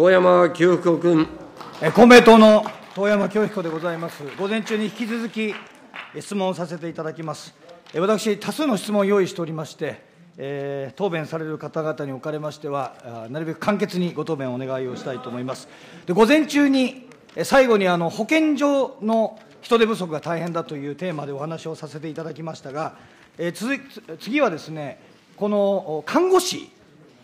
遠山清彦君。公明党の遠山清彦でございます。午前中に引き続き質問をさせていただきます。私、多数の質問を用意しておりまして、えー、答弁される方々におかれましては、なるべく簡潔にご答弁をお願いをしたいと思います。で午前中に、最後にあの保健所の人手不足が大変だというテーマでお話をさせていただきましたが、えー、続次はですね、この看護師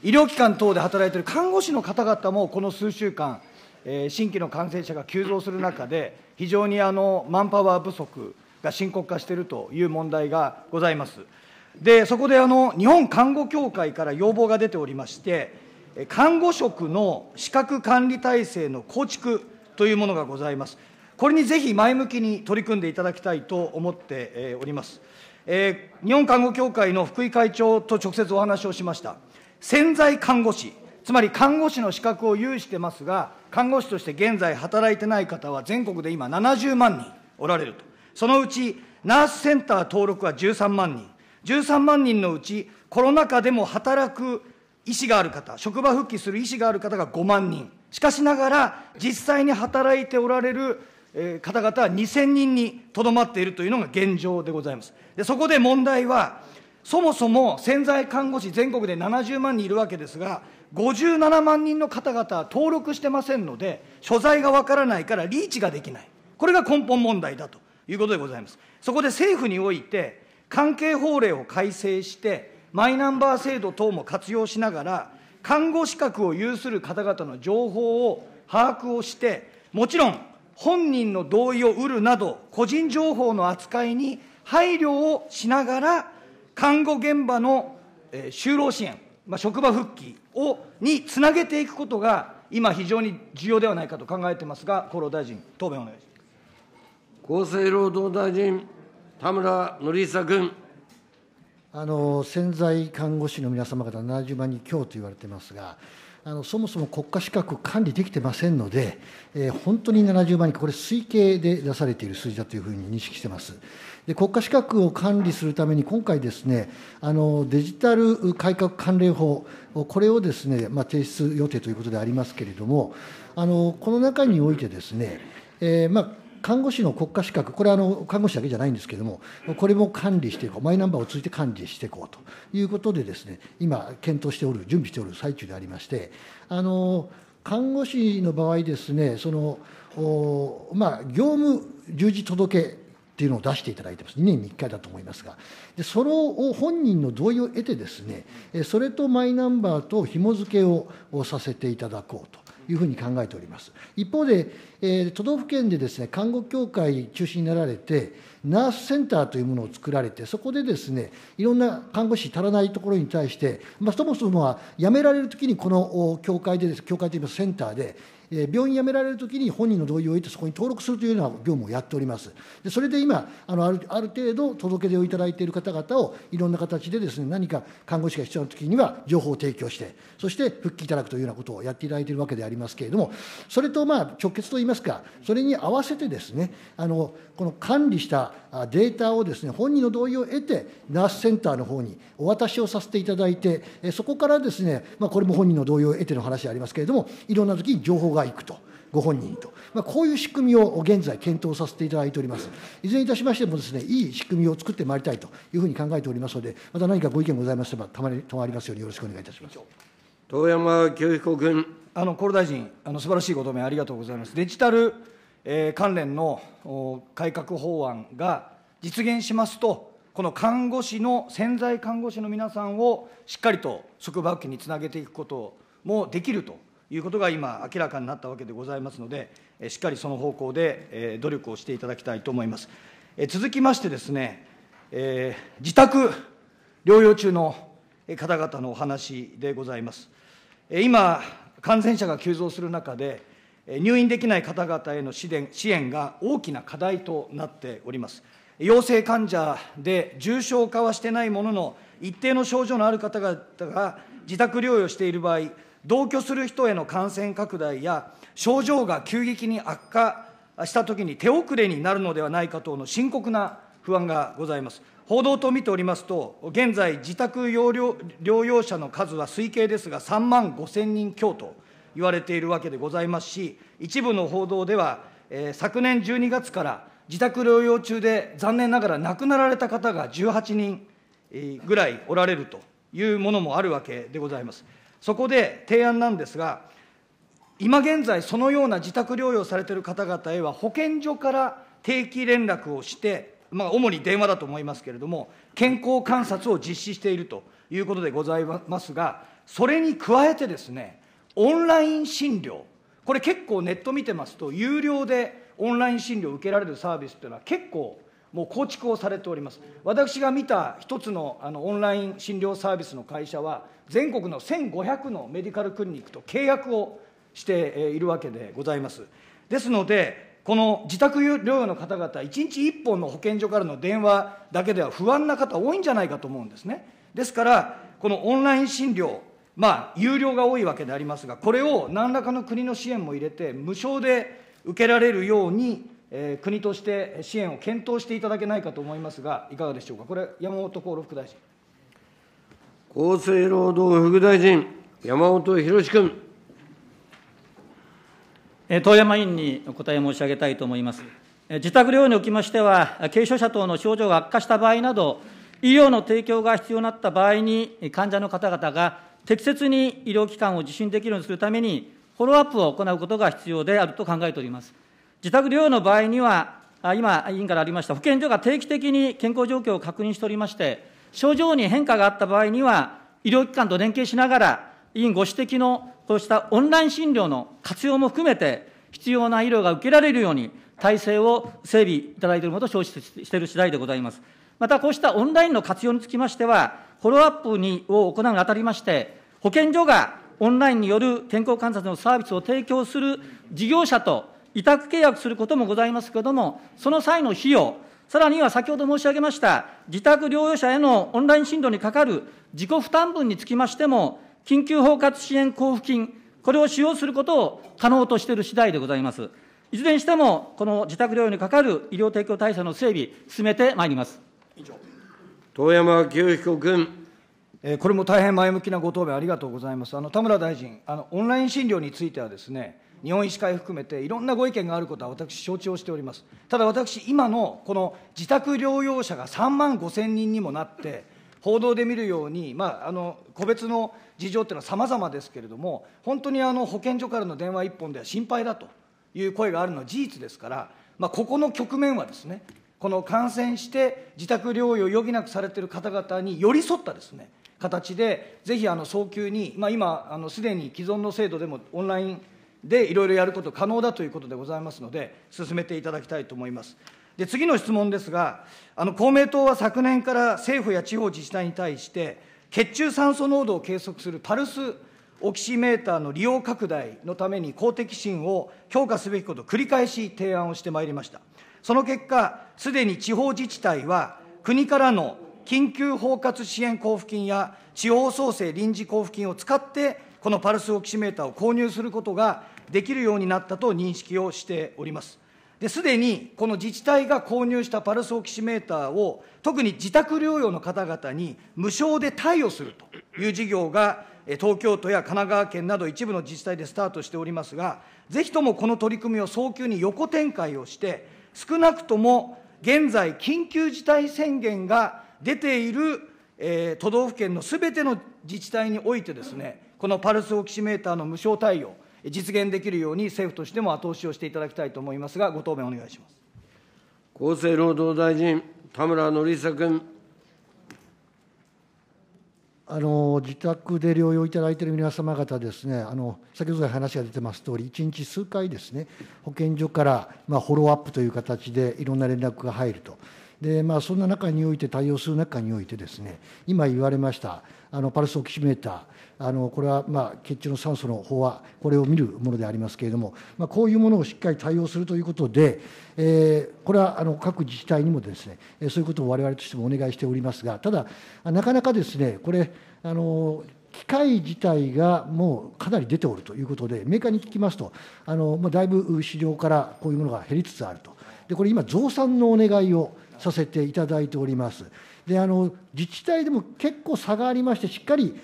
医療機関等で働いている看護師の方々も、この数週間、え新規の感染者が急増する中で、非常にあのマンパワー不足が深刻化しているという問題がございます。でそこであの日本看護協会から要望が出ておりまして、看護職の資格管理体制の構築というものがございます。これにぜひ前向きに取り組んでいただきたいと思っております。えー、日本看護協会の福井会長と直接お話をしました。潜在看護師、つまり看護師の資格を有してますが、看護師として現在働いてない方は全国で今70万人おられると。そのうち、ナースセンター登録は13万人。13万人のうち、コロナ禍でも働く医師がある方、職場復帰する医師がある方が5万人。しかしながら、実際に働いておられる方々は2000人にとどまっているというのが現状でございます。でそこで問題は、そもそも潜在看護師、全国で70万人いるわけですが、57万人の方々は登録してませんので、所在がわからないからリーチができない、これが根本問題だということでございます。そこで政府において、関係法令を改正して、マイナンバー制度等も活用しながら、看護資格を有する方々の情報を把握をして、もちろん本人の同意を得るなど、個人情報の扱いに配慮をしながら、看護現場の就労支援、まあ、職場復帰をにつなげていくことが、今、非常に重要ではないかと考えてますが、厚労大臣、答弁お願いします厚生労働大臣、田村紀久君。あの潜在看護師の皆様方70万人強と言われてますが、あのそもそも国家資格管理できてませんので、えー、本当に70万人、これ、推計で出されている数字だというふうに認識してます。で国家資格を管理するために、今回ですね、あのデジタル改革関連法、これをですね、まあ、提出予定ということでありますけれども、あのこの中においてですね、えーまあ看護師の国家資格、これあの、看護師だけじゃないんですけれども、これも管理していこう、マイナンバーを通じて管理していこうということでです、ね、今、検討しておる、準備しておる最中でありまして、あの看護師の場合ですね、そのおまあ、業務従事届っていうのを出していただいてます、2年に1回だと思いますが、でそれを本人の同意を得てですね、それとマイナンバーと紐付けをさせていただこうと。いうふうに考えております。一方で、えー、都道府県でですね、看護協会中心になられて、ナースセンターというものを作られて、そこでですね、いろんな看護師足らないところに対して、まあ、そもそもは辞められるときに、この協会でです、協会といいますセンターで、病院辞められるときに本人の同意を得て、そこに登録するというような業務をやっております。でそれで今あのある、ある程度届け出をいただいている方々を、いろんな形でですね、何か看護師が必要なときには情報を提供して、そして復帰いただくというようなことをやっていただいているわけでありますけれども、それとまあ直結といいますか、それに合わせてですね、あのこの管理したデータをですね、本人の同意を得て、ナースセンターの方にお渡しをさせていただいて、そこからですね、まあ、これも本人の同意を得ての話でありますけれども、いろんな時に情報がいくと。ご本人と、まあ、こういう仕組みを現在検討させていただいております。いずれにいたしましてもですね、いい仕組みを作ってまいりたいというふうに考えておりますので、また何かご意見ございましたらたまにまりますようによろしくお願いいたします。遠山清彦君。あの、厚労大臣、あの、素晴らしいご答弁ありがとうございます。デジタルえ関連の改革法案が実現しますと、この看護師の、潜在看護師の皆さんをしっかりと束縛復につなげていくこともできるということが今、明らかになったわけでございますので、しっかりその方向で努力をしていただきたいと思います。続きましてですね、え自宅療養中の方々のお話でございます。今、感染者が急増する中で、入院できない方々への支援が大きな課題となっております。陽性患者で重症化はしてないものの、一定の症状のある方々が自宅療養している場合、同居する人への感染拡大や、症状が急激に悪化したときに手遅れになるのではないか等の深刻な不安がございます。報道と見ておりますと、現在、自宅療養者の数は推計ですが、3万5000人強と言われているわけでございますし、一部の報道では、えー、昨年12月から自宅療養中で残念ながら亡くなられた方が18人ぐらいおられるというものもあるわけでございます。そこで提案なんですが、今現在、そのような自宅療養されている方々へは、保健所から定期連絡をして、まあ、主に電話だと思いますけれども、健康観察を実施しているということでございますが、それに加えてですね、オンライン診療これ結構ネット見てますと有料でオンライン診療を受けられるサービスというのは結構もう構築をされております私が見た一つのあのオンライン診療サービスの会社は全国の1500のメディカルクリニックと契約をしているわけでございますですのでこの自宅療養の方々1日1本の保健所からの電話だけでは不安な方多いんじゃないかと思うんですねですからこのオンライン診療まあ、有料が多いわけでありますが、これを何らかの国の支援も入れて、無償で受けられるように、えー、国として支援を検討していただけないかと思いますが、いかがでしょうか、これ、山本厚労副大臣。厚生労働副大臣、山本博君。遠山委員にお答え申し上げたいと思います。自宅療養におきましては、軽症者等の症状が悪化した場合など、医療の提供が必要になった場合に、患者の方々が適切に医療機関を受診できるようにするために、フォローアップを行うことが必要であると考えております。自宅療養の場合には、今、委員からありました保健所が定期的に健康状況を確認しておりまして、症状に変化があった場合には、医療機関と連携しながら、委員ご指摘のこうしたオンライン診療の活用も含めて、必要な医療が受けられるように、体制を整備いただいていることを承知している次第でございます。また、こうしたオンラインの活用につきましては、フォローアップにを行うにあたりまして、保健所がオンラインによる健康観察のサービスを提供する事業者と委託契約することもございますけれども、その際の費用、さらには先ほど申し上げました、自宅療養者へのオンライン診療にかかる自己負担分につきましても、緊急包括支援交付金、これを使用することを可能としている次第でございます。いずれにしても、この自宅療養にかかる医療提供体制の整備、進めてまいります。以上遠山清彦君。これも大変前向きなご答弁ありがとうございます。あの田村大臣、あのオンライン診療についてはですね、日本医師会含めていろんなご意見があることは私承知をしております。ただ私、今のこの自宅療養者が3万5千人にもなって、報道で見るように、まあ、あの個別の事情というのはさまざまですけれども、本当にあの保健所からの電話一本では心配だという声があるのは事実ですから、まあ、ここの局面はですね、この感染して自宅療養を余儀なくされている方々に寄り添ったですね、形で、ぜひあの早急に、まあ、今、すでに既存の制度でもオンラインでいろいろやること可能だということでございますので、進めていただきたいと思います。で次の質問ですが、あの公明党は昨年から政府や地方自治体に対して、血中酸素濃度を計測するパルスオキシメーターの利用拡大のために公的支援を強化すべきことを繰り返し提案をしてまいりました。その結果、すでに地方自治体は、国からの緊急包括支援交付金や地方創生臨時交付金を使って、このパルスオキシメーターを購入することができるようになったと認識をしております。ですでにこの自治体が購入したパルスオキシメーターを、特に自宅療養の方々に無償で貸与するという事業が、東京都や神奈川県など一部の自治体でスタートしておりますが、ぜひともこの取り組みを早急に横展開をして、少なくとも現在、緊急事態宣言が出ている、えー、都道府県のすべての自治体においてですね、このパルスオキシメーターの無償対応、実現できるように政府としても後押しをしていただきたいと思いますが、ご答弁お願いします厚生労働大臣、田村憲久君。あの自宅で療養いただいている皆様方ですね、あの先ほど話が出てます通り、1日数回ですね、保健所から、まあ、フォローアップという形でいろんな連絡が入ると。でまあ、そんな中において、対応する中においてです、ね、今言われました、あのパルスオキシメーター、あのこれはまあ血中の酸素の飽和、これを見るものでありますけれども、まあ、こういうものをしっかり対応するということで、えー、これはあの各自治体にもですね、そういうことをわれわれとしてもお願いしておりますが、ただ、なかなかですね、これ、あの機械自体がもうかなり出ておるということで、メーカーに聞きますと、あのまあ、だいぶ市場からこういうものが減りつつあると、でこれ、今、増産のお願いをさせていただいております。であの自治体でも結構差がありまして、しっかり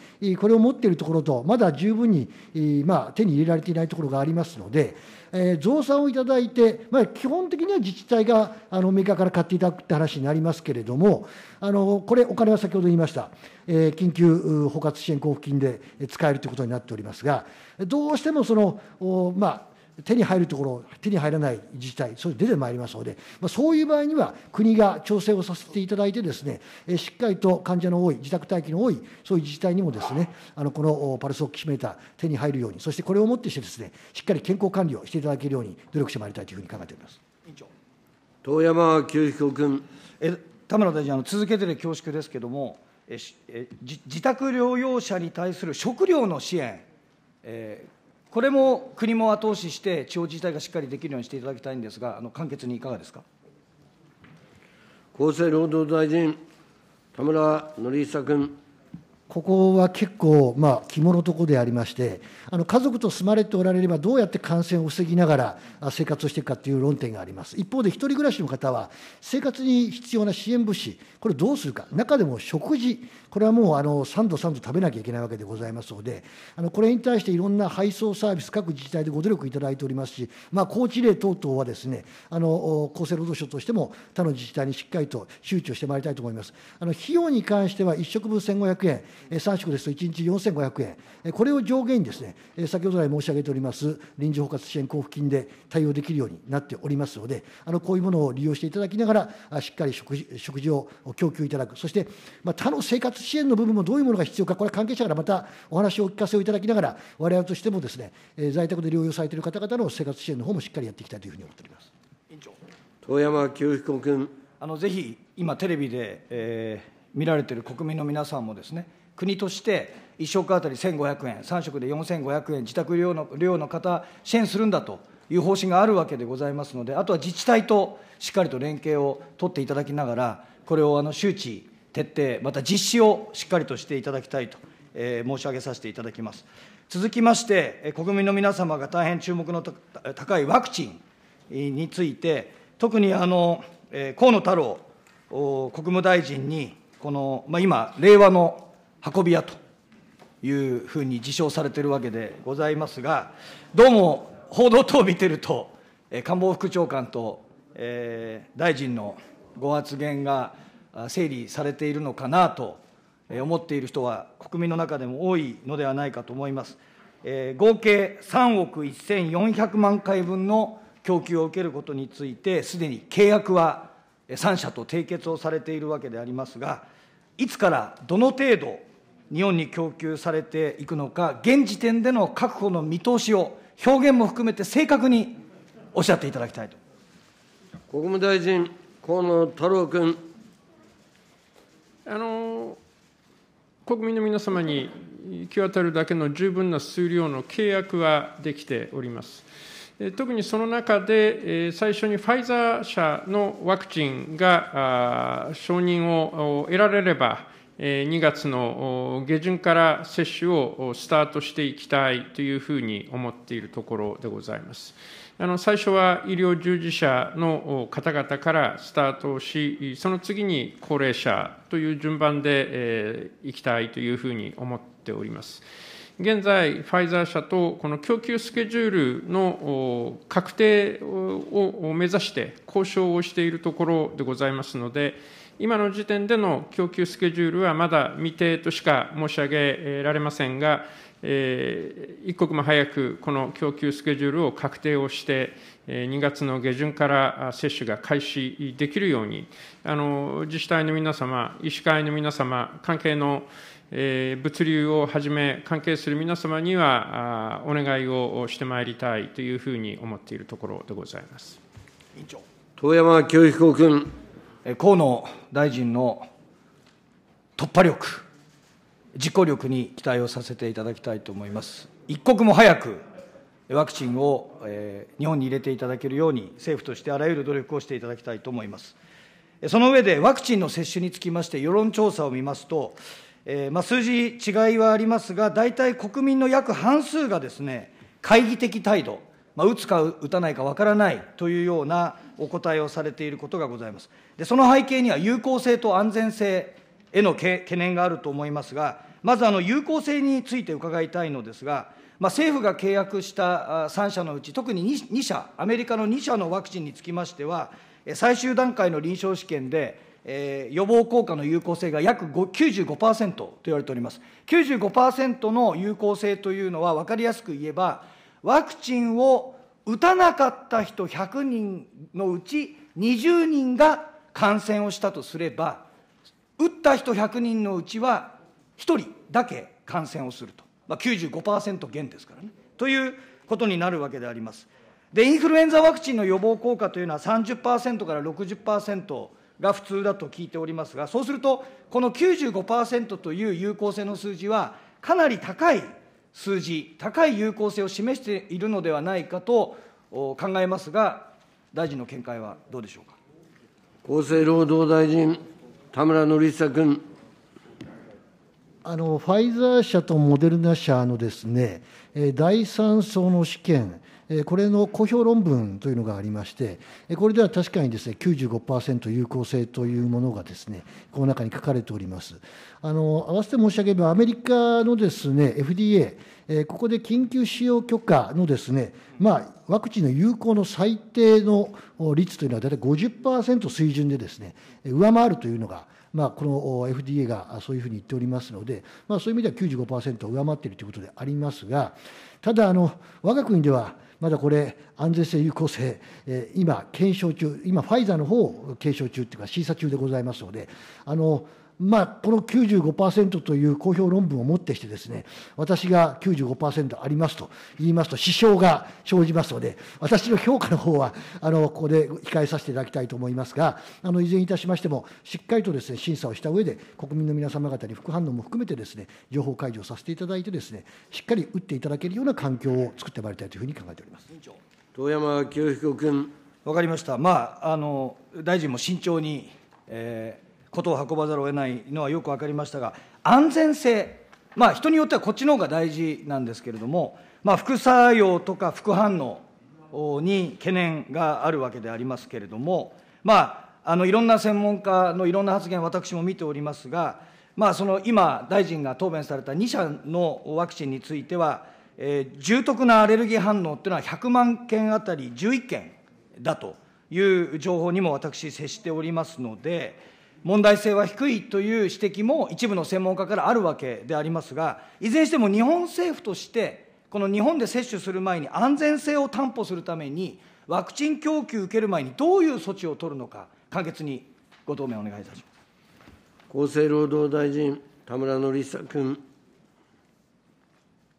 これを持っているところと、まだ十分に、まあ、手に入れられていないところがありますので、えー、増産をいただいて、まあ、基本的には自治体があのメーカーから買っていただくって話になりますけれども、あのこれ、お金は先ほど言いました、えー、緊急包括支援交付金で使えるということになっておりますが、どうしてもその、まあ、手に入るところ、手に入らない自治体、それ出てまいりますので、まあ、そういう場合には、国が調整をさせていただいてですね、えしっかりと患者の多い、自宅待機の多い、そういう自治体にもですね、あのこのパルスオキシメーター、手に入るように、そしてこれをもってしてですね、しっかり健康管理をしていただけるように努力してまいりたいというふうに考えております。遠山清彦君。え田村大臣あの、続けてで恐縮ですけれども、ええ自宅療養者に対する食料の支援、えーこれも国も後押しして、地方自治体がしっかりできるようにしていただきたいんですが、あの簡潔にいかがですか厚生労働大臣、田村憲久君。ここは結構、まあ、肝のところでありまして、あの家族と住まれておられれば、どうやって感染を防ぎながら生活をしていくかという論点があります。一方で、1人暮らしの方は、生活に必要な支援物資、これどうするか、中でも食事、これはもうあの3度、3度食べなきゃいけないわけでございますので、あのこれに対していろんな配送サービス、各自治体でご努力いただいておりますし、まあ、高知例等々はです、ね、あの厚生労働省としても、他の自治体にしっかりと周知をしてまいりたいと思います。あの費用に関しては1食分1500円3食ですと1日4500円、これを上限にですね、先ほど来申し上げております臨時包括支援交付金で対応できるようになっておりますので、あのこういうものを利用していただきながら、しっかり食事食事を供給いただく、そして、まあ、他の生活支援の部分もどういうものが必要か、これ関係者からまたお話をお聞かせをいただきながら、われわれとしてもですね、在宅で療養されている方々の生活支援の方もしっかりやっていきたいというふうに思っております。委員長遠山清彦君。あのぜひ今、テレビで、えー、見られている国民の皆さんもですね、国として1食当たり1500円、3食で4500円、自宅療の療の方、支援するんだという方針があるわけでございますので、あとは自治体としっかりと連携を取っていただきながら、これをあの周知、徹底、また実施をしっかりとしていただきたいと、えー、申し上げさせていただきます。続きまして、国民の皆様が大変注目の高いワクチンについて、特にあの、えー、河野太郎国務大臣に、このまあ、今、令和の運び屋というふうに自称されているわけでございますが、どうも報道等を見てると、官房副長官と、え大臣のご発言が整理されているのかなと思っている人は、国民の中でも多いのではないかと思います。え合計3億1400万回分の供給を受けることについて、すでに契約は3社と締結をされているわけでありますが、いつからどの程度、日本に供給されていくのか、現時点での確保の見通しを、表現も含めて正確におっしゃっていただきたいと。国務大臣、河野太郎君。あの国民の皆様に行き渡るだけの十分な数量の契約はできております。特にその中で、最初にファイザー社のワクチンが承認を得られれば、2月の下旬から接種をスタートしていきたいというふうに思っているところでございます。あの最初は医療従事者の方々からスタートをし、その次に高齢者という順番で、えいきたいというふうに思っております。現在、ファイザー社とこの供給スケジュールの確定を目指して交渉をしているところでございますので、今の時点での供給スケジュールはまだ未定としか申し上げられませんが、えー、一刻も早くこの供給スケジュールを確定をして、え2月の下旬から接種が開始できるように、あの自治体の皆様、医師会の皆様、関係の、え物流をはじめ、関係する皆様にはあお願いをしてまいりたいというふうに思っているところでございます。遠山清彦君。河野大臣の突破力、実行力に期待をさせていただきたいと思います。一刻も早くワクチンを、え日本に入れていただけるように、政府としてあらゆる努力をしていただきたいと思います。その上で、ワクチンの接種につきまして、世論調査を見ますと、えまあ、数字、違いはありますが、大体国民の約半数がですね、懐疑的態度、まあ、打つか打たないかわからないというようなお答えをされていることがございます。でその背景には有効性と安全性への懸念があると思いますが、まずあの有効性について伺いたいのですが、まあ、政府が契約した3社のうち、特に 2, 2社、アメリカの2社のワクチンにつきましては、最終段階の臨床試験で、えー、予防効果の有効性が約95%と言われております。95%の有効性というのは、分かりやすく言えば、ワクチンを打たなかった人100人のうち20人が感染をしたとすれば、打った人100人のうちは1人だけ感染をすると、まあ95、95%減ですからね。ということになるわけであります。で、インフルエンザワクチンの予防効果というのは30%から60%が普通だと聞いておりますが、そうすると、この95%という有効性の数字は、かなり高い数字、高い有効性を示しているのではないかと考えますが、大臣の見解はどうでしょうか。厚生労働大臣、田村憲久君。あのファイザー社とモデルナ社のですね、第3層の試験、これの公表論文というのがありまして、これでは確かにですね、95%有効性というものがですね、この中に書かれております。あの、合わせて申し上げれば、アメリカのですね、FDA、ここで緊急使用許可のですね、まあ、ワクチンの有効の最低の率というのは、大体50%水準でですね、上回るというのが、まあ、この FDA がそういうふうに言っておりますので、まあ、そういう意味では95%を上回っているということでありますが、ただあの、我が国では、まだこれ、安全性、有効性、今、検証中、今、ファイザーの方を検証中というか、審査中でございますので、あのまあ、この95%という公表論文をもってしてですね、私が95%ありますと言いますと、支障が生じますので、私の評価の方は、あの、ここで控えさせていただきたいと思いますが、あの、いずれにいたしましても、しっかりとですね、審査をした上で、国民の皆様方に副反応も含めてですね、情報開示をさせていただいてですね、しっかり打っていただけるような環境を作ってまいりたいというふうに考えております。遠山清彦君。わかりました。まあ、あの、大臣も慎重に、えーことを運ばざるを得ないのはよく分かりましたが、安全性、まあ、人によってはこっちの方が大事なんですけれども、まあ、副作用とか副反応に懸念があるわけでありますけれども、まあ、あのいろんな専門家のいろんな発言、私も見ておりますが、まあ、その今、大臣が答弁された2社のワクチンについては、えー、重篤なアレルギー反応というのは100万件あたり11件だという情報にも私、接しておりますので、問題性は低いという指摘も一部の専門家からあるわけでありますが、いずれにしても日本政府として、この日本で接種する前に安全性を担保するために、ワクチン供給受ける前にどういう措置を取るのか、簡潔にご答弁お願いいたします厚生労働大臣、田村憲久君。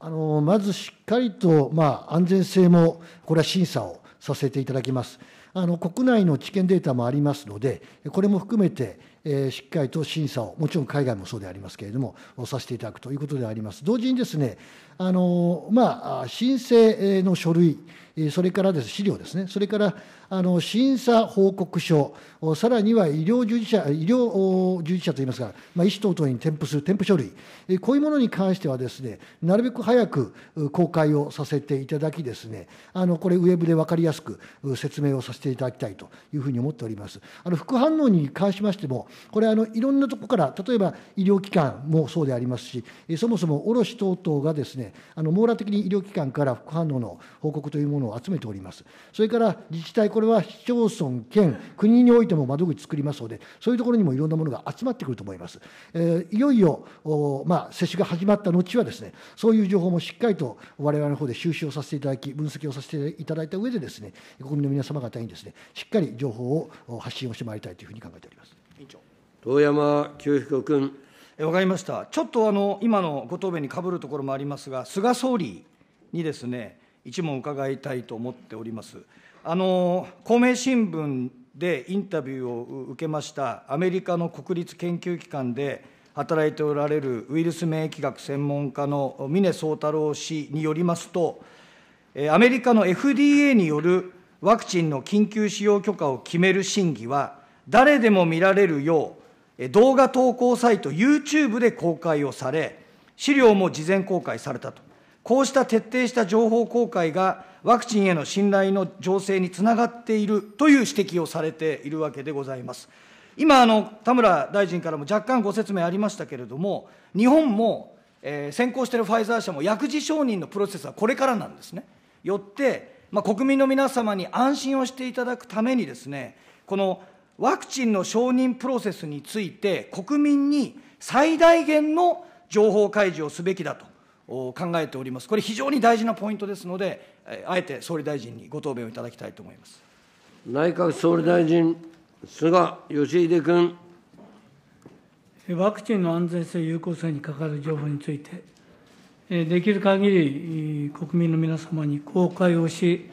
あのまずしっかりと、まあ、安全性も、これは審査をさせていただきます。あの国内の治験データもありますので、これも含めて、えー、しっかりと審査を、もちろん海外もそうでありますけれども、させていただくということであります。同時にですね、あのまあ、申請の書類、それからです資料ですね、それからあの審査報告書、さらには医療従事者、医療従事者といいますか、まあ、医師等々に添付する添付書類、こういうものに関してはですね、なるべく早く公開をさせていただきですね、あのこれ、ウェブで分かりやすく説明をさせていただきたいというふうに思っております。あの副反応に関しましても、これあの、いろんなとこから、例えば医療機関もそうでありますし、そもそも卸等々がですね、あの網羅的に医療機関から副反応の報告というものを集めております。それから自治体、これは市町村、県、国においても窓口作りますので、そういうところにもいろんなものが集まってくると思います。えー、いよいよ、まあ、接種が始まった後はですね、そういう情報もしっかりと我々の方で収集をさせていただき、分析をさせていただいた上でですね、国民の皆様方にですね、しっかり情報を発信をしてまいりたいというふうに考えております。遠山清彦君。分かりました、ちょっとあの今のご答弁にかぶるところもありますが、菅総理にですね、一問伺いたいと思っております。あの公明新聞でインタビューを受けましたアメリカの国立研究機関で働いておられるウイルス免疫学専門家の峰宗太郎氏によりますと、アメリカの FDA によるワクチンの緊急使用許可を決める審議は、誰でも見られるよう、動画投稿サイト YouTube で公開をされ、資料も事前公開されたと。こうした徹底した情報公開がワクチンへの信頼の情勢につながっているという指摘をされているわけでございます。今あの、田村大臣からも若干ご説明ありましたけれども、日本も、えー、先行しているファイザー社も薬事承認のプロセスはこれからなんですね。よって、まあ、国民の皆様に安心をしていただくためにですね、このワクチンの承認プロセスについて、国民に最大限の情報開示をすべきだと考えております。これ、非常に大事なポイントですので、あえて総理大臣にご答弁をいただきたいと思います内閣総理大臣、菅義偉君。ワクチンの安全性、有効性にかかる情報について、できる限り国民の皆様に公開をし、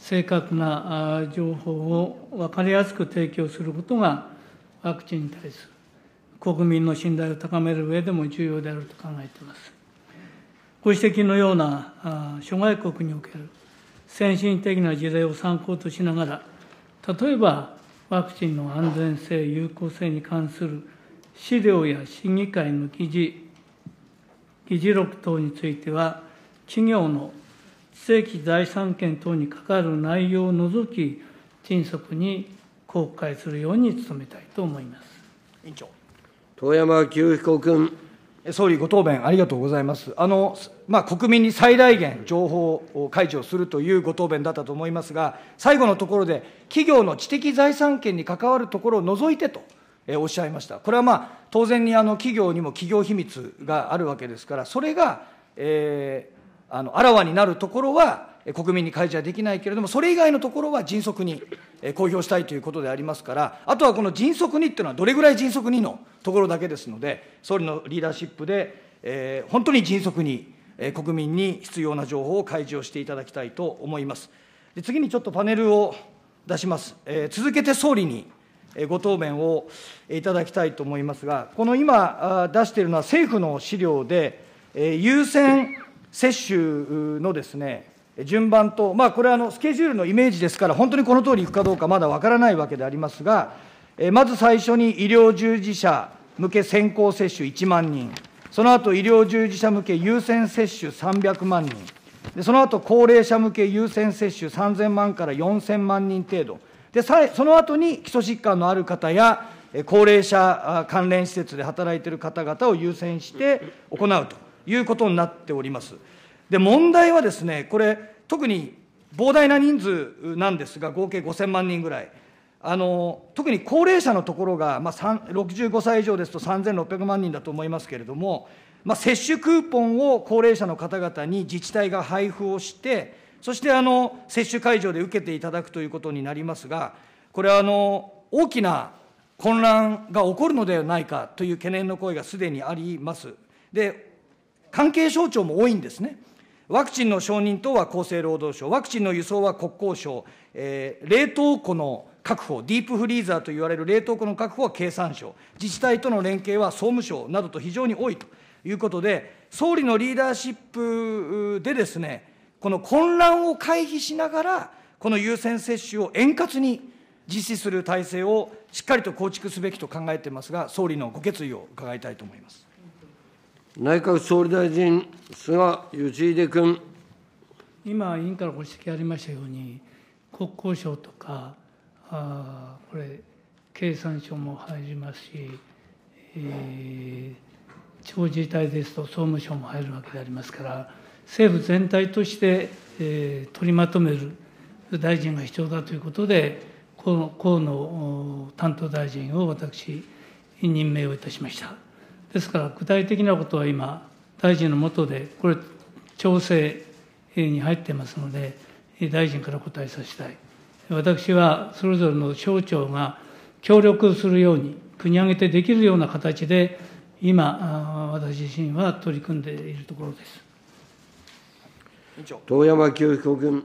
正確な情報を分かりやすく提供することが、ワクチンに対する国民の信頼を高める上でも重要であると考えています。ご指摘のような諸外国における先進的な事例を参考としながら、例えばワクチンの安全性、有効性に関する資料や審議会の記事、議事録等については、企業の正規財産権等に関わる内容を除き、迅速に公開するように努めたいと思います委員長遠山清彦君。総理、ご答弁ありがとうございます。あのまあ、国民に最大限情報を開示をするというご答弁だったと思いますが、最後のところで、企業の知的財産権に関わるところを除いてと。えおっしゃいました。これはまあ、当然にあの企業にも企業秘密があるわけですから、それが、えーあのあらわになるところは、国民に開示はできないけれども、それ以外のところは迅速に公表したいということでありますから、あとはこの迅速にっていうのは、どれぐらい迅速にのところだけですので、総理のリーダーシップで、えー、本当に迅速に、国民に必要な情報を開示をしていただきたいと思います。で次にちょっとパネルを出します。えー、続けて総理にご答弁をいただきたいと思いますが、この今出しているのは政府の資料で、えー、優先接種のですね、順番と、まあ、これはあのスケジュールのイメージですから、本当にこの通りいくかどうかまだわからないわけでありますが、まず最初に医療従事者向け先行接種1万人、その後医療従事者向け優先接種300万人、でその後高齢者向け優先接種3000万から4000万人程度、でその後に基礎疾患のある方や、高齢者関連施設で働いている方々を優先して行うと。いうことになっております。で、問題はですね、これ、特に膨大な人数なんですが、合計5000万人ぐらい。あの特に高齢者のところが、まあ、65歳以上ですと3600万人だと思いますけれども、まあ、接種クーポンを高齢者の方々に自治体が配布をして、そしてあの接種会場で受けていただくということになりますが、これはあの大きな混乱が起こるのではないかという懸念の声がすでにあります。で関係省庁も多いんですね。ワクチンの承認等は厚生労働省、ワクチンの輸送は国交省、えー、冷凍庫の確保、ディープフリーザーと言われる冷凍庫の確保は経産省、自治体との連携は総務省などと非常に多いということで、総理のリーダーシップでですね、この混乱を回避しながら、この優先接種を円滑に実施する体制をしっかりと構築すべきと考えていますが、総理のご決意を伺いたいと思います。内閣総理大臣、菅義偉君。今、委員からご指摘ありましたように、国交省とか、あこれ、経産省も入りますし、えー、地方自治体ですと総務省も入るわけでありますから、政府全体として、えー、取りまとめる大臣が必要だということで、河野担当大臣を私、任命をいたしました。ですから、具体的なことは今、大臣の下で、これ、調整に入ってますので、大臣から答えさせたい。私は、それぞれの省庁が協力するように、国挙げてできるような形で、今、私自身は取り組んでいるところです。遠山清彦君。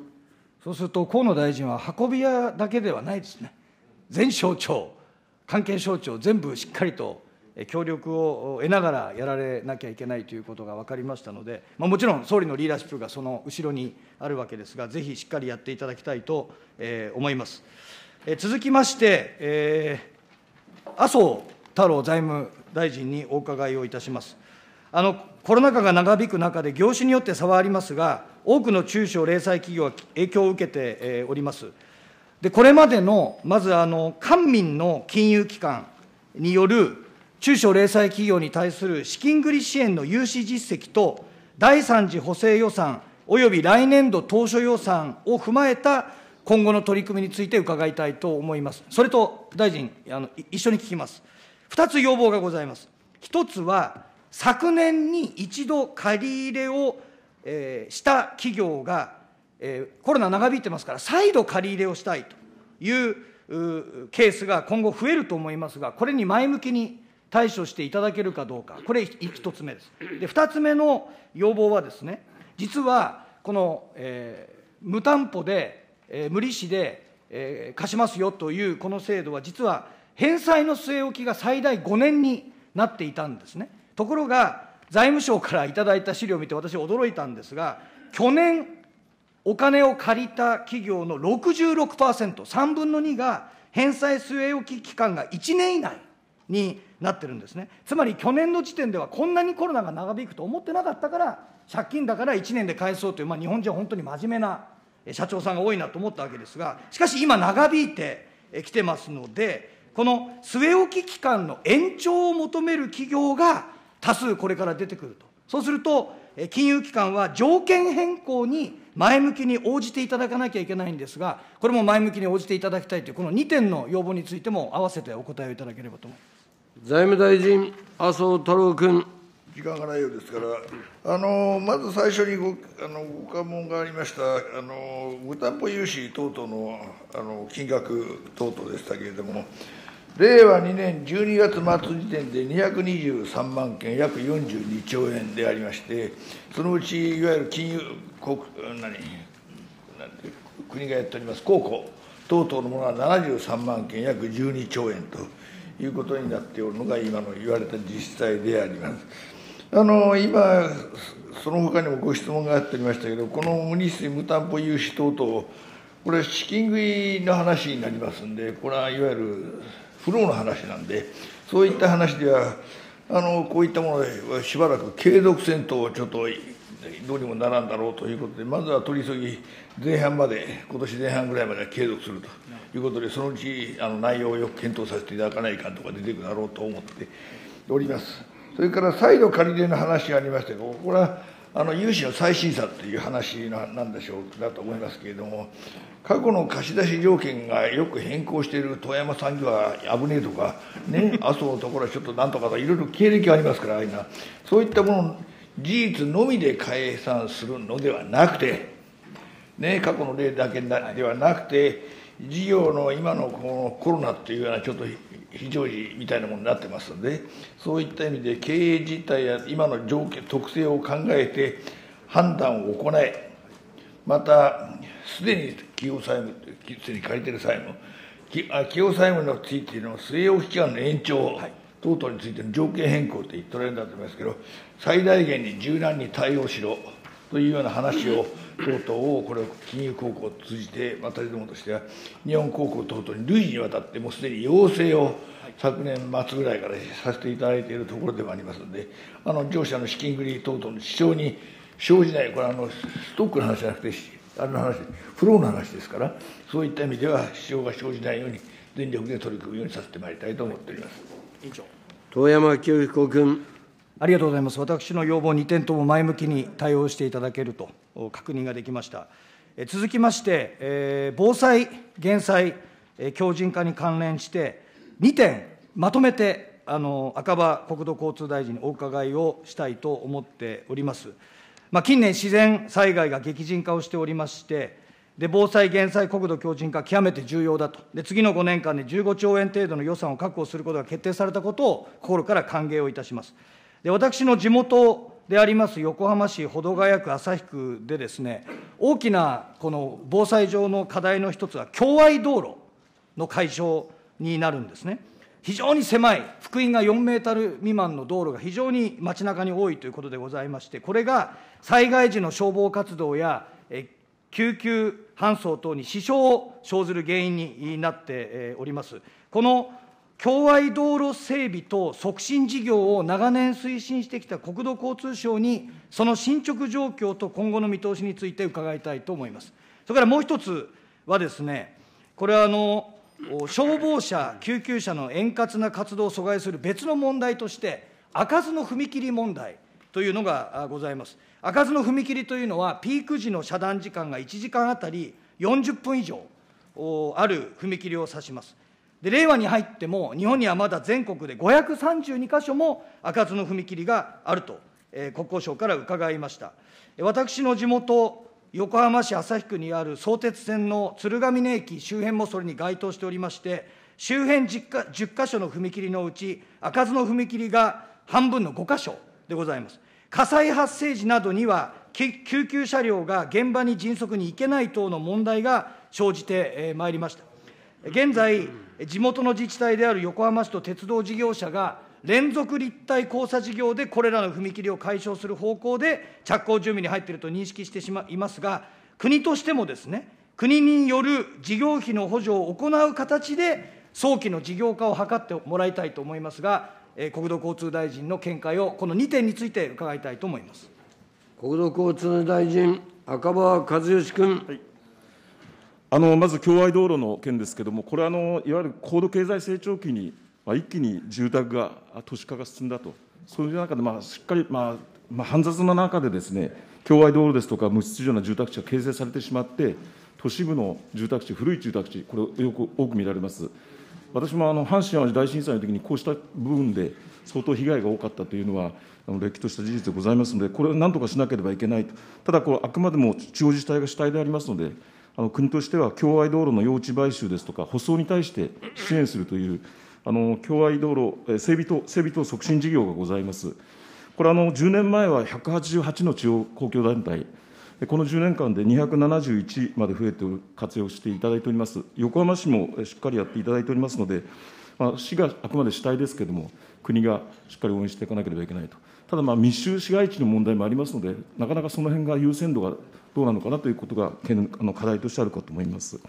そうすると、河野大臣は運び屋だけではないですね。全省庁、関係省庁、全部しっかりと協力を得ながらやられなきゃいけないということが分かりましたので、まあ、もちろん総理のリーダーシップがその後ろにあるわけですが、ぜひしっかりやっていただきたいと、え思います。え続きまして、えー、麻生太郎財務大臣にお伺いをいたします。あのコロナ禍が長引く中で、業種によって差はありますが、多くの中小零細企業は影響を受けて、えおります。でこれまでのまずあの官民の金融機関による中小零細企業に対する資金繰り支援の融資実績と、第3次補正予算および来年度当初予算を踏まえた今後の取り組みについて伺いたいと思います。それと大臣、あの一緒に聞きます。2つ要望がございます。1つは、昨年に一度借り入れを、えー、した企業が、えー、コロナ長引いてますから、再度借り入れをしたいというケースが今後増えると思いますが、これに前向きに対処していただけるかどうか、これ1つ目です。で、2つ目の要望はですね、実はこの、えー、無担保で、えー、無利子で、えー、貸しますよというこの制度は、実は返済の据え置きが最大5年になっていたんですね。ところが、財務省からいただいた資料を見て、私、驚いたんですが、去年、お金を借りた企業の66%、3分の2が返済据え置き期間が1年以内になってるんですねつまり去年の時点ではこんなにコロナが長引くと思ってなかったから借金だから1年で返そうという、まあ、日本人は本当に真面目な社長さんが多いなと思ったわけですがしかし今長引いてきてますのでこの据え置き期間の延長を求める企業が多数これから出てくるとそうすると金融機関は条件変更に前向きに応じていただかなきゃいけないんですがこれも前向きに応じていただきたいというこの2点の要望についても併せてお答えをいただければと思います。財務大臣、麻生太郎君。時間がないようですから、あのまず最初にごあのご関門がありました、あの無担保融資等々のあの金額等々でしたけれども、令和2年12月末時点で223万件、約42兆円でありまして、そのうちいわゆる金融国何国がやっております、公庫等々のものは73万件、約12兆円と。いうことになっておるのが今の言われた実際であります。あの今その他にもご質問があっておりましたけどこの無利水無担保融資等々これ資金繰りの話になりますんでこれはいわゆるフローの話なんでそういった話ではあのこういったものでしばらく継続戦闘をちょっとどうにもならんだろうということでまずは取り急ぎ前半まで今年前半ぐらいまでは継続するということでそのうちあの内容をよく検討させていただかないかんとか出てくだろうと思っておりますそれから再度借り入れの話がありましたがこれはあの融資の再審査っていう話なんでしょうだと思いますけれども過去の貸し出し条件がよく変更している富山産業は危ねえとか、ね、麻生のところはちょっとなんとかとかいろいろ経歴がありますからああいうのはそういったもの事実のみで解散するのではなくて、ね、過去の例だけではなくて、事業の今のこのコロナっていうようなちょっと非常時みたいなものになってますので、そういった意味で経営自体や今の条件、特性を考えて判断を行い、また、すでに企業債務、すでに借りてる債務、企業債務のついての据え置き期間の延長、等々についての条件変更って言っておられるんだと思いますけど、最大限に柔軟に対応しろというような話を等々をこれを金融高校を通じて私どもとしては日本高校等々に累にわたってもうすでに要請を昨年末ぐらいからさせていただいているところでもありますのであの乗車の資金繰り等々の支障に生じないこれはあのストックの話じゃなくてあの話フローの話ですからそういった意味では支障が生じないように全力で取り組むようにさせてまいりたいと思っております。遠山清彦君ありがとうございます。私の要望2点とも前向きに対応していただけると確認ができました。続きまして、えー、防災・減災、え強靭化に関連して、2点まとめてあの赤羽国土交通大臣にお伺いをしたいと思っております。まあ、近年、自然災害が激甚化をしておりまして、で防災・減災・国土強靭化、極めて重要だとで、次の5年間で15兆円程度の予算を確保することが決定されたことを心から歓迎をいたします。で私の地元であります横浜市保土ケ谷区旭区でですね、大きなこの防災上の課題の一つは、共愛道路の解消になるんですね。非常に狭い、福音が4メートル未満の道路が非常に街中に多いということでございまして、これが災害時の消防活動や救急搬送等に支障を生ずる原因になっております。この共愛道路整備等促進事業を長年推進してきた国土交通省に、その進捗状況と今後の見通しについて伺いたいと思います。それからもう一つはですね、これはあの消防車、救急車の円滑な活動を阻害する別の問題として、開かずの踏切問題というのがございます。開かずの踏切というのは、ピーク時の遮断時間が1時間あたり40分以上ある踏切を指します。で令和に入っても、日本にはまだ全国で532箇所も開かずの踏切があると、えー、国交省から伺いました。私の地元、横浜市旭区にある相鉄線の鶴ヶ峰駅周辺もそれに該当しておりまして、周辺 10, か10箇所の踏切のうち、開かずの踏切が半分の5箇所でございます。火災発生時などには、救急車両が現場に迅速に行けない等の問題が生じてまいりました。現在、地元の自治体である横浜市と鉄道事業者が、連続立体交差事業でこれらの踏切を解消する方向で着工準備に入っていると認識してしまいますが、国としてもですね、国による事業費の補助を行う形で、早期の事業化を図ってもらいたいと思いますが、国土交通大臣の見解を、この2点について伺いたいと思います。国土交通大臣、赤羽和義君。はいあのまず、共愛道路の件ですけれども、これあの、いわゆる高度経済成長期に、まあ、一気に住宅が、都市化が進んだと、そういう中で、まあ、しっかり、まあまあ、煩雑な中でです、ね、共愛道路ですとか、無秩序な住宅地が形成されてしまって、都市部の住宅地、古い住宅地、これ、よく多く見られます。私もあの阪神・淡路大震災の時にこうした部分で相当被害が多かったというのは、あのれっきとした事実でございますので、これをなんとかしなければいけないと、ただこあくまでも地方自治体が主体でありますので、あの国としては境外道路の用地買収ですとか、舗装に対して支援するという、あの境外道路整備等整備等促進事業がございます。これあの、10年前は188の地方公共団体、この10年間で271まで増えて活用していただいております、横浜市もしっかりやっていただいておりますので、まあ、市があくまで主体ですけれども、国がしっかり応援していかなければいけないと、ただ、密集市街地の問題もありますので、なかなかその辺が優先度がどうなのかなということがあの課題としてあるかと思います。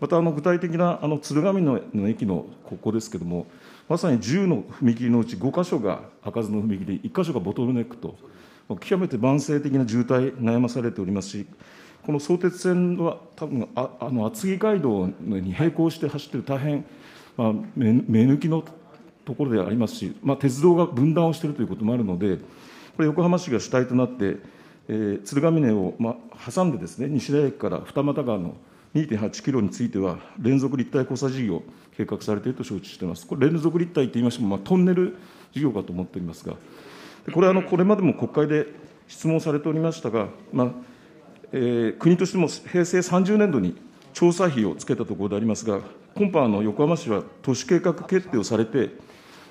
またあの具体的なあの鶴上の駅のここですけれども、まさに10の踏切のうち5箇所が開かずの踏切、1箇所がボトルネックと、極めて慢性的な渋滞、悩まされておりますし、この相鉄線は多分ああの厚木街道に並行して走っている大変、まあ、目抜きのところでありますし、まあ、鉄道が分断をしているということもあるので、これ、横浜市が主体となって、えー、鶴ヶ峰を、まあ、挟んでですね、西大駅から二俣川の2.8キロについては、連続立体交差事業、計画されていると承知しています。これ、連続立体って言いましても、まあ、トンネル事業かと思っておりますが、これあの、これまでも国会で質問されておりましたが、まあえー、国としても平成30年度に調査費をつけたところでありますが、今般、の横浜市は都市計画決定をされて、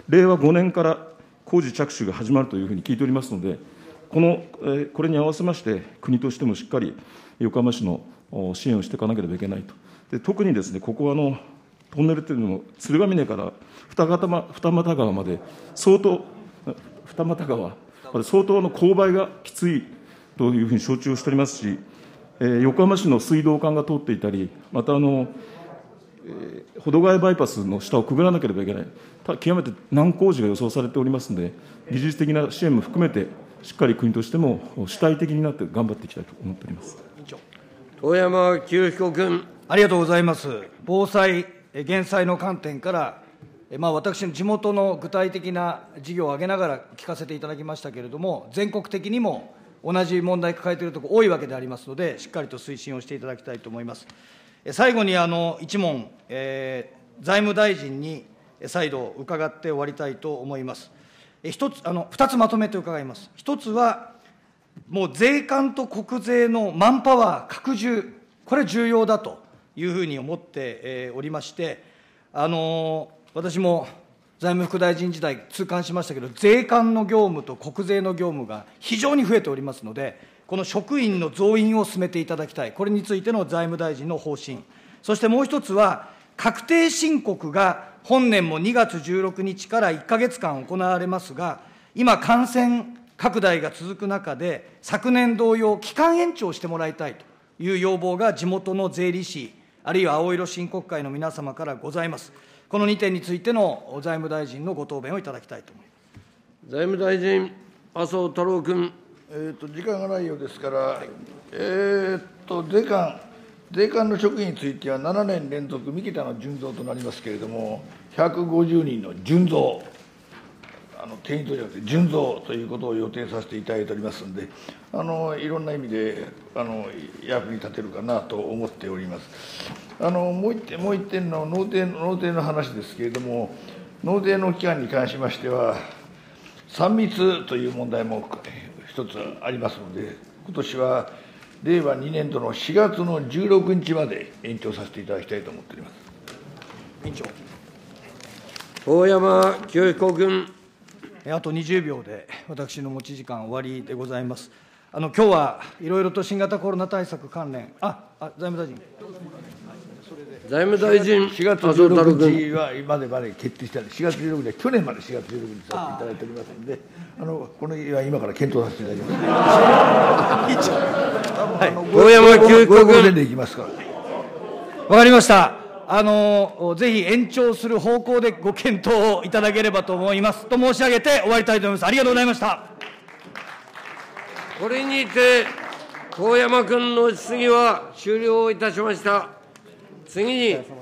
令和5年から工事着手が始まるというふうに聞いておりますので、このこれに合わせまして、国としてもしっかり横浜市の支援をしていかなければいけないと、特にここはトンネルというのも、鶴ヶ峰から二俣川まで、相当、二俣川、相当の勾配がきついというふうに承知をしておりますし、えー、横浜市の水道管が通っていたり、またあの、え保土ヶ谷バイパスの下をくぐらなければいけない、極めて難工事が予想されておりますので、技術的な支援も含めて、しっかり国としても主体的になって頑張っていきたいと思っております遠山清彦君。ありがとうございます。防災、減災の観点から、まあ、私の地元の具体的な事業を挙げながら聞かせていただきましたけれども、全国的にも同じ問題抱えているところ多いわけでありますので、しっかりと推進をしていただきたいと思います。最後にあの一問、えー、財務大臣に再度伺って終わりたいと思います。一つあの2つまとめて伺います。1つは、もう税関と国税のマンパワー拡充、これ重要だというふうに思っておりまして、あの私も財務副大臣時代、痛感しましたけど、税関の業務と国税の業務が非常に増えておりますので、この職員の増員を進めていただきたい、これについての財務大臣の方針、そしてもう一つは、確定申告が本年も2月16日から1か月間行われますが、今、感染拡大が続く中で、昨年同様、期間延長してもらいたいという要望が地元の税理士、あるいは青色申告会の皆様からございます。この2点についての財務大臣のご答弁をいただきたいと思います財務大臣、麻生太郎君。えーと、時間がないようですから、えーと、と税関、税関の職員については7年連続三桁の純増となりますけれども、150人の純増、あの定員とじゃなくて純増ということを予定させていただいておりますんで、あのいろんな意味であの役に立てるかなと思っております。あのもう一点もう一点の納税納税の話ですけれども、納税の期間に関しましては、3密という問題も一つありますので、今年は令和2年度の4月の16日まで延長させていただきたいと思っております。委員長大山清彦君。あと20秒で私の持ち時間終わりでございます。あの今日はいろいろと新型コロナ対策関連、あ、あ財務大臣。財務大臣、4月16日は今までまで決定した4月16日は去年まで4月16日させていただいておりますんで、あのこのは今から検討させていただきます。はい、大山すから。わかりました。あの、ぜひ延長する方向でご検討をいただければと思います。と申し上げて終わりたいと思います。ありがとうございました。これにて、遠山君の質疑は終了いたしました。次に。